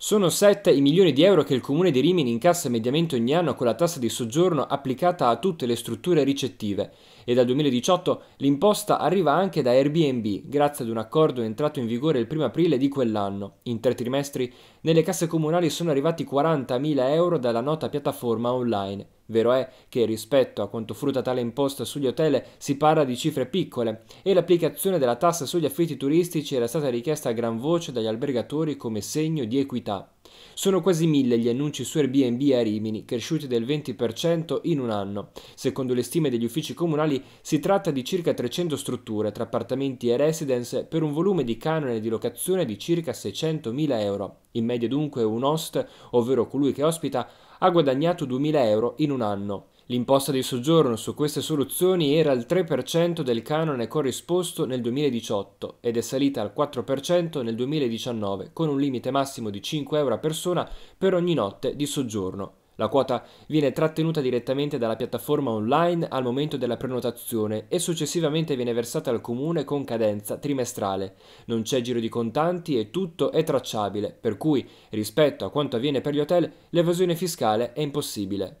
Sono 7 i milioni di euro che il comune di Rimini incassa mediamente ogni anno con la tassa di soggiorno applicata a tutte le strutture ricettive e dal 2018 l'imposta arriva anche da Airbnb grazie ad un accordo entrato in vigore il 1 aprile di quell'anno. In tre trimestri nelle casse comunali sono arrivati 40.000 euro dalla nota piattaforma online. Vero è che rispetto a quanto frutta tale imposta sugli hotel si parla di cifre piccole e l'applicazione della tassa sugli affitti turistici era stata richiesta a gran voce dagli albergatori come segno di equità. Sono quasi mille gli annunci su Airbnb a Rimini, cresciuti del 20% in un anno. Secondo le stime degli uffici comunali si tratta di circa 300 strutture tra appartamenti e residence per un volume di canone di locazione di circa 600.000 euro. In media dunque un host, ovvero colui che ospita, ha guadagnato 2.000 euro in un anno. L'imposta di soggiorno su queste soluzioni era al 3% del canone corrisposto nel 2018 ed è salita al 4% nel 2019 con un limite massimo di 5 euro a persona per ogni notte di soggiorno. La quota viene trattenuta direttamente dalla piattaforma online al momento della prenotazione e successivamente viene versata al comune con cadenza trimestrale. Non c'è giro di contanti e tutto è tracciabile, per cui rispetto a quanto avviene per gli hotel l'evasione fiscale è impossibile.